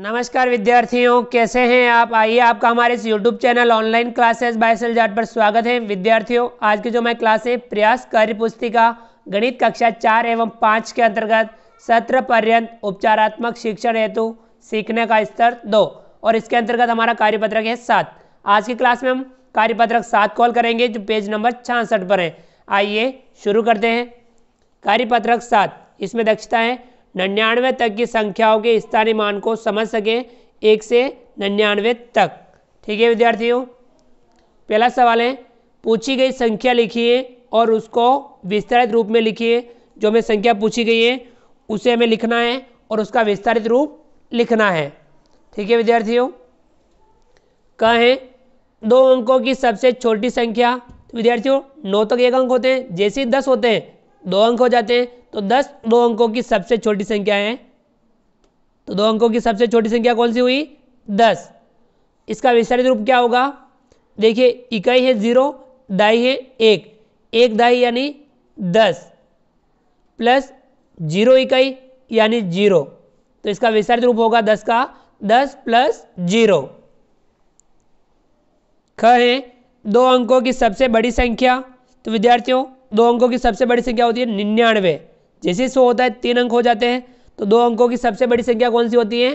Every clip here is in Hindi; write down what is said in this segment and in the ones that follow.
नमस्कार विद्यार्थियों कैसे हैं आप आइए आपका हमारे इस YouTube channel online classes by सेल जाट पर स्वागत है विद्यार्थियों आज की जो मैं क्लास है प्रयास कार्य पुस्तिका गणित कक्षा चार एवं पाँच के अंतर्गत सत्र पर्यंत उपचारात्मक शिक्षण हेतु सीखने का स्तर दो और इसके अंतर्गत हमारा कार्यपत्रक है सात आज की क्लास में हम कार्यपत्रक सात कॉल करेंगे जो पेज नंबर छियासठ पर है आइए शुरू करते हैं कार्यपत्रक सात इसमें दक्षता है निन्यानवे तक की संख्याओं के स्थानीय मान को समझ सकें एक से निन्यानवे तक ठीक है विद्यार्थियों पहला सवाल है पूछी गई संख्या लिखिए और उसको विस्तारित रूप में लिखिए जो हमें संख्या पूछी गई है उसे हमें लिखना है और उसका विस्तारित रूप लिखना है ठीक है विद्यार्थियों कहा है दो अंकों की सबसे छोटी संख्या विद्यार्थियों नौ तक एक अंक होते हैं जैसे ही दस होते हैं दो अंक हो जाते हैं तो दस दो अंकों की सबसे छोटी संख्या है तो दो अंकों की सबसे छोटी संख्या कौन सी हुई दस इसका विस्तारित रूप क्या होगा देखिए इकाई है जीरो दाई है एक एक दाई यानी दस प्लस जीरो इकाई यानी जीरो तो इसका विस्तारित रूप होगा दस का दस प्लस जीरो ख है दो अंकों की सबसे बड़ी संख्या तो विद्यार्थियों दो अंकों की सबसे बड़ी संख्या होती है निन्यानवे जैसे सौ होता है तीन अंक हो जाते हैं तो दो अंकों की सबसे बड़ी संख्या कौन सी होती है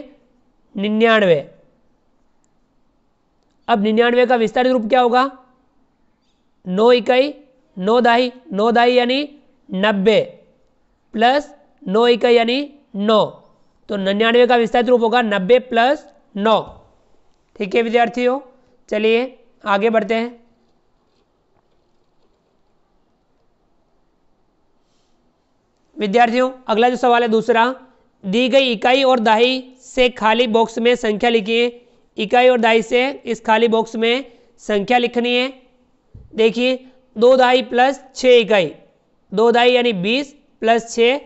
निन्यानवे अब निन्यानवे का विस्तारित रूप क्या होगा नौ इकाई नौ दाई नौ दाई यानी नब्बे प्लस नौ इकाई यानी नौ तो निन्यानवे का विस्तारित रूप होगा नब्बे प्लस नौ ठीक है विद्यार्थियों चलिए आगे बढ़ते हैं विद्यार्थियों अगला जो सवाल है दूसरा दी गई इकाई और दाही से खाली बॉक्स में संख्या लिखिए इकाई और दाही से इस खाली बॉक्स में संख्या लिखनी है देखिए दो दाई प्लस छः इकाई दो दाई यानी बीस प्लस छः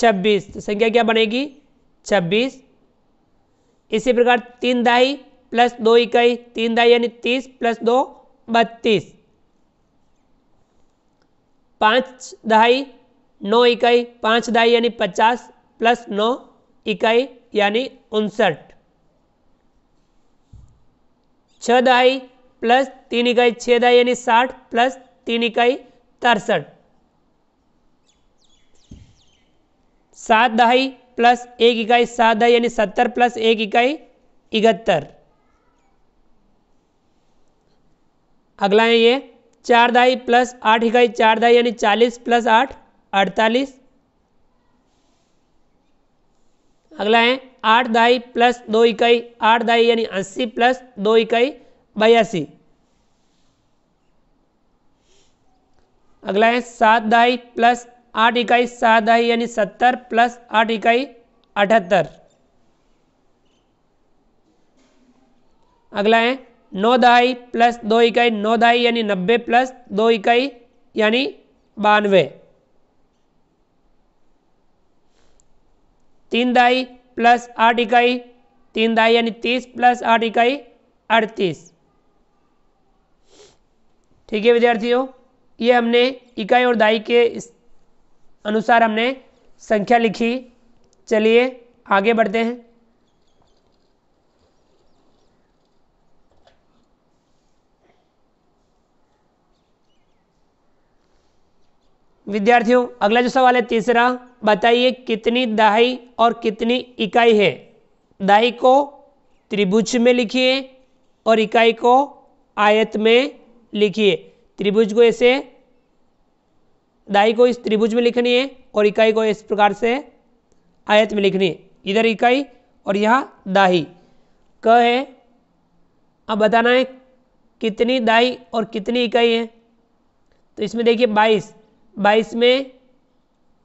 छब्बीस तो संख्या क्या बनेगी छब्बीस इसी प्रकार तीन दाई प्लस दो इकाई तीन दाई यानी तीस प्लस दो बत्तीस पाँच दहाई नौ इकाई पाँच दाई यानी पचास प्लस नौ इकाई यानी उनसठ छ दहाई प्लस तीन इकाई छः दहाई यानी साठ प्लस तीन इकाई तिरसठ सात दहाई प्लस एक इकाई सात दहाई यानी सत्तर प्लस एक इकाई इकहत्तर अगला है ये चार दहाई प्लस आठ इकाई चार दहाई यानी चालीस प्लस आठ अड़तालीस अगला है आठ दाई प्लस दो इकाई आठ दाई यानी अस्सी प्लस दो इकाई बयासी अगला है सात दाई प्लस आठ इकाई सात दाई यानी सत्तर प्लस आठ इकाई अठहत्तर अगला है नौ दहाई प्लस दो इकाई नौ दहाई यानी नब्बे प्लस दो इकाई यानी बानवे तीन दाई प्लस आठ इकाई तीन दाई यानी तीस प्लस आठ इकाई अड़तीस ठीक है विद्यार्थियों ये हमने इकाई और दाई के अनुसार हमने संख्या लिखी चलिए आगे बढ़ते हैं विद्यार्थियों अगला जो सवाल है तीसरा बताइए कितनी दहाई और कितनी इकाई है दहाई को त्रिभुज में लिखिए और इकाई को आयत में लिखिए त्रिभुज को ऐसे दाई को इस त्रिभुज में लिखनी है और इकाई को इस प्रकार से आयत में लिखनी है इधर इकाई और यहाँ दाही क है अब बताना है कितनी दाई और कितनी इकाई है तो इसमें देखिए बाईस बाईस में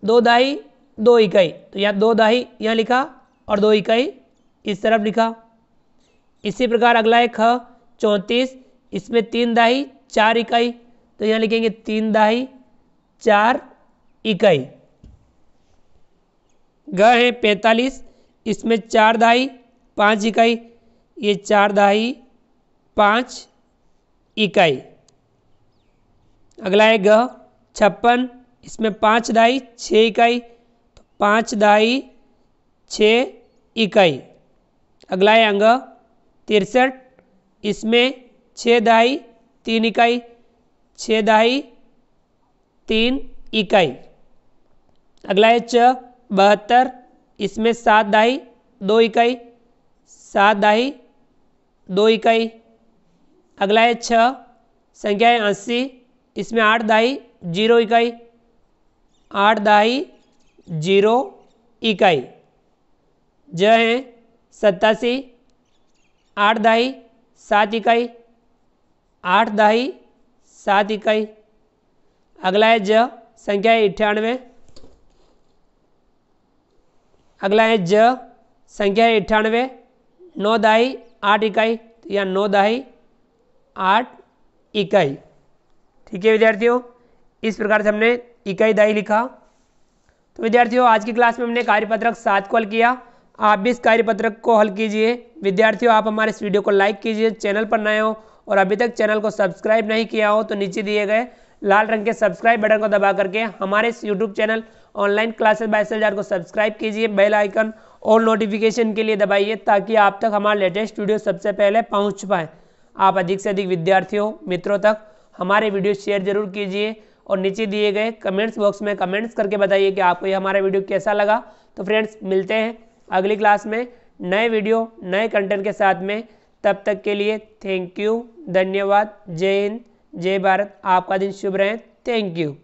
दो दाई दो इकाई तो यहाँ दो दाई यहाँ लिखा और दो इकाई इस तरफ लिखा इसी प्रकार अगला है ख चौंतीस इसमें तीन दाही चार इकाई तो यहाँ लिखेंगे तीन दाही चार इकाई ग है पैंतालीस इसमें चार दाही पाँच इकाई ये चार दाही पाँच इकाई अगला है ग छप्पन इसमें पाँच दाई छः इकाई तो पाँच दाई छः इकाई अगला है अंग तिरसठ इसमें छः दाई तीन इकाई छः ढाई तीन इकाई अगला है च बहत्तर इसमें सात दाई दो इकाई सात दाई दो इकाई अगला है छ संख्या है अस्सी इसमें आठ दाई जीरो इकाई आठ दहाई जीरो इकाई ज है सत्तासी आठ दहाई सात इकाई आठ दहाई सात इकाई अगला है ज संख्या है अठानवे अगला है ज संख्या है अठानवे नौ दहाई आठ इकाई तो या नौ दहाई आठ इकाई ठीक है विद्यार्थियों इस प्रकार से हमने इकाई दाई लिखा तो विद्यार्थियों आज की क्लास में हमने कार्यपत्रक सात को हल किया आप भी इस कार्यपत्रक को हल कीजिए विद्यार्थियों आप हमारे इस वीडियो को लाइक कीजिए चैनल पर नए हो और अभी तक चैनल को सब्सक्राइब नहीं किया हो तो नीचे दिए गए लाल रंग के सब्सक्राइब बटन को दबा करके हमारे इस YouTube channel online classes by सेलजार को सब्सक्राइब कीजिए बेल आइकन और नोटिफिकेशन के लिए दबाइए ताकि आप तक हमारा लेटेस्ट वीडियो सबसे पहले पहुंच पाए आप अधिक से अधिक विद्यार्थियों मित्रों तक हमारे वीडियो शेयर जरूर कीजिए और नीचे दिए गए कमेंट्स बॉक्स में कमेंट्स करके बताइए कि आपको ये हमारा वीडियो कैसा लगा तो फ्रेंड्स मिलते हैं अगली क्लास में नए वीडियो नए कंटेंट के साथ में तब तक के लिए थैंक यू धन्यवाद जय हिंद जय भारत आपका दिन शुभ रहे थैंक यू